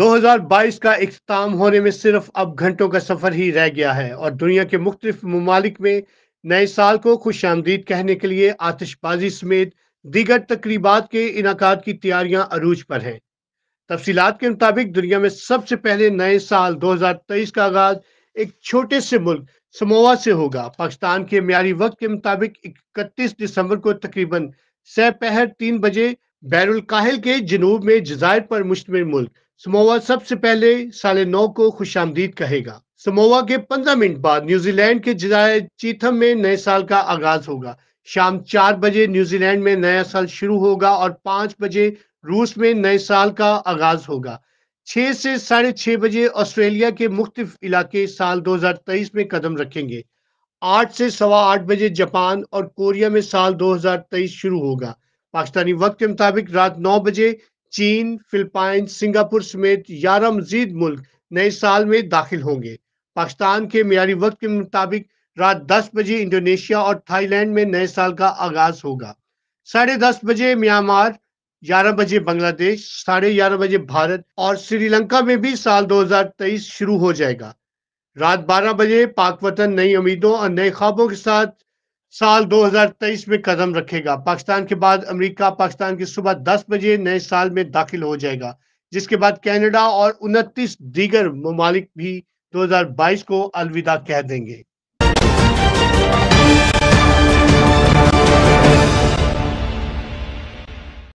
2022 का इख्ताम होने में सिर्फ अब घंटों का सफर ही रह गया है और दुनिया के मुख्तफ ममालिक में नए साल को खुश आमदीद कहने के लिए आतिशबाजी समेत दीगर तकरीबात के इनका की तैयारियां अरूज पर हैं तफसीत के मुताबिक दुनिया में सबसे पहले नए साल 2023 का आगाज एक छोटे से मुल्क समोवा से होगा पाकिस्तान के म्यारी वक्त के मुताबिक इकतीस दिसंबर को तकरीबन सह पहर तीन बजे काहिल के जनूब में जजायर पर मुश्तम मुल्क समोवा सबसे पहले साढ़े नौ को खुश आमदीद कहेगा समोवा के पंद्रह मिनट बाद न्यूजीलैंड के जजायर चीथम में नए साल का आगाज होगा शाम चार बजे न्यूजीलैंड में नया साल शुरू होगा और पांच बजे रूस में नए साल का आगाज होगा छह से साढ़े छह बजे ऑस्ट्रेलिया के मुख्तफ इलाके साल दो हजार तेईस में कदम रखेंगे आठ से सवा आठ बजे जापान और कोरिया में साल दो हजार तेईस शुरू होगा पाकिस्तानी वक्त के मुताबिक रात नौ बजे चीन फिलिपाइन सिंगापुर समेत ग्यारह मजीद मुल्क नए साल में दाखिल होंगे पाकिस्तान के मीरी वक्त के मुताबिक रात दस बजे इंडोनेशिया और थाईलैंड में नए साल का आगाज होगा साढ़े दस बजे म्यांमार ग्यारह बजे बांग्लादेश साढ़े ग्यारह बजे भारत और श्रीलंका में भी साल 2023 शुरू हो जाएगा रात बारह बजे पाक वतन नई उम्मीदों और नए ख्वाबों के साथ साल 2023 में कदम रखेगा पाकिस्तान के बाद अमेरिका पाकिस्तान की सुबह 10 बजे नए साल में दाखिल हो जाएगा जिसके बाद कनाडा और उनतीस दीगर ममालिक भी 2022 को अलविदा कह देंगे